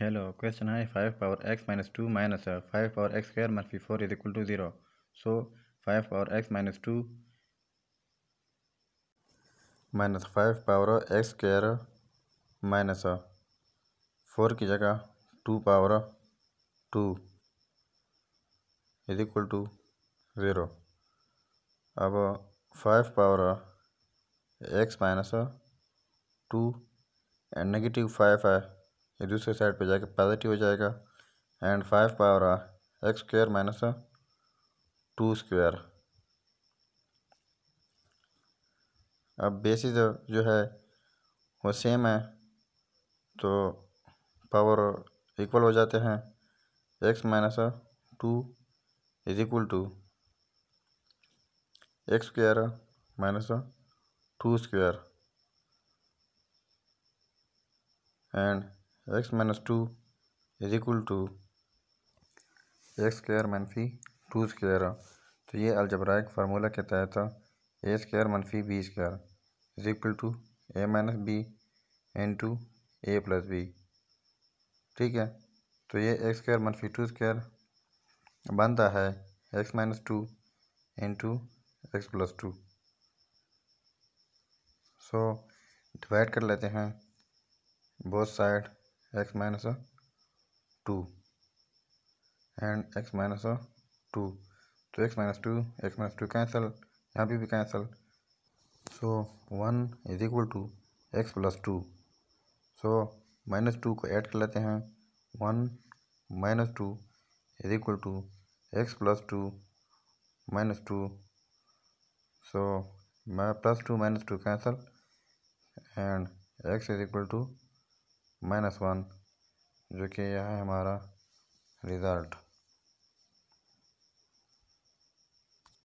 hello question है five power x minus two minus five power x square minus B four is equal to zero so five power x minus two minus five power x square minus four की जगह two power two is equal to zero अब five power x minus two and negative five है ये दूसरे side पे जाके positive हो जाएगा and five power x square minus two square अब बेसिस जो है वो सेम है तो पावर इक्वल हो जाते हैं x minus two is equal to x square minus two square and x minus two is equal to x square मनफी टू स्क्र तो ये अलजबराइक फार्मूला के तहत ए स्क्र मनफी B square is equal to A minus B into A plus B ठीक है तो ये एक्स स्क्र मनफी टू स्क्र बनता है x minus two into x plus two so divide कर लेते हैं both side x minus two and x minus two तो x minus two x minus two cancel यहाँ पे भी cancel so one is equal to x plus two so minus two को add कर लेते हैं one minus two is equal to x plus two minus two so मैं plus two minus two cancel and x is equal to minus one जो कि यह है हमारा रिज़ल्ट